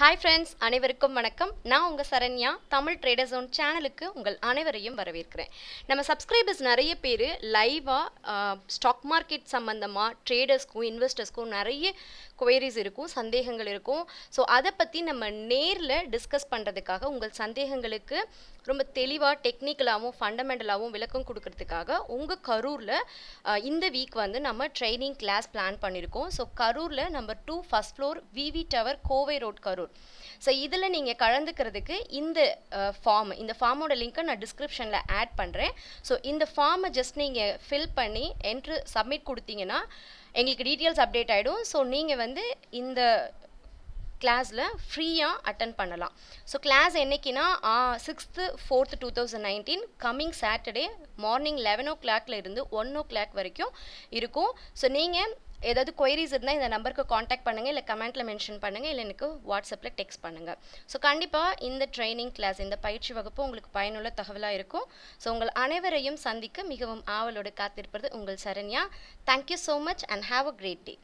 hi friends அனைவருக்கும் வணக்கம் நான் உங்கள் சரண்யா தமிழ் ட்ரேடர் ஜோன் சேனலுக்கு உங்கள் அனைவரையும் வரவேற்கிறேன் நம்ம சப்ஸ்கிரைபர்ஸ் நிறைய பேர் லைவாக ஸ்டாக் மார்க்கெட் சம்மந்தமாக ட்ரேடர்ஸ்க்கும் இன்வெஸ்டர்ஸ்க்கும் நிறைய குவைரிஸ் இருக்கும் சந்தேகங்கள் இருக்கும் ஸோ அதை பற்றி நம்ம நேரில் டிஸ்கஸ் பண்ணுறதுக்காக உங்கள் சந்தேகங்களுக்கு ரொம்ப தெளிவாக டெக்னிக்கலாகவும் ஃபண்டமெண்டலாகவும் விளக்கம் கொடுக்கறதுக்காக உங்கள் கரூரில் இந்த வீக் வந்து நம்ம ட்ரைனிங் கிளாஸ் பிளான் பண்ணியிருக்கோம் ஸோ கரூரில் number two first floor VV tower Kovai road Karur வரும் ஸோ இதில் நீங்கள் கலந்துக்கிறதுக்கு இந்த ஃபார்ம் இந்த ஃபார்மோட லிங்க்கை நான் டிஸ்கிரிப்ஷனில் ஆட் பண்ணுறேன் ஸோ இந்த ஃபார்மை ஜஸ்ட் நீங்கள் ஃபில் பண்ணி என்ட்ரு சப்மிட் கொடுத்தீங்கன்னா எங்களுக்கு டீட்டெயில்ஸ் அப்டேட் ஆகிடும் ஸோ நீங்கள் வந்து இந்த கிளாஸில் ஃப்ரீயாக அட்டன் பண்ணலாம் ஸோ கிளாஸ் என்றைக்கினா sixth fourth two thousand nineteen coming Saturday morning eleven ஓ கிளாக்ல இருந்து ஒன் ஓ கிளாக் வரைக்கும் இருக்கும் ஸோ நீங்கள் ஏதாவது கொயரிஸ் இருந்தால் இந்த நம்பருக்கு காண்டாக்ட் பண்ணுங்கள் இல்லை கமெண்ட்டில் மென்ஷன் பண்ணுங்கள் இல்லை எனக்கு வாட்ஸ்அப்பில் டெக்ஸ்ட் பண்ணுங்கள் ஸோ கண்டிப்பாக இந்த ட்ரைனிங் கிளாஸ் இந்த பயிற்சி வகுப்பு உங்களுக்கு பயனுள்ள தகவலாக இருக்கும் ஸோ உங்கள் அனைவரையும் சந்திக்க மிகவும் ஆவலோடு காத்திருப்பது உங்கள் Saranya thank you so much and have a great day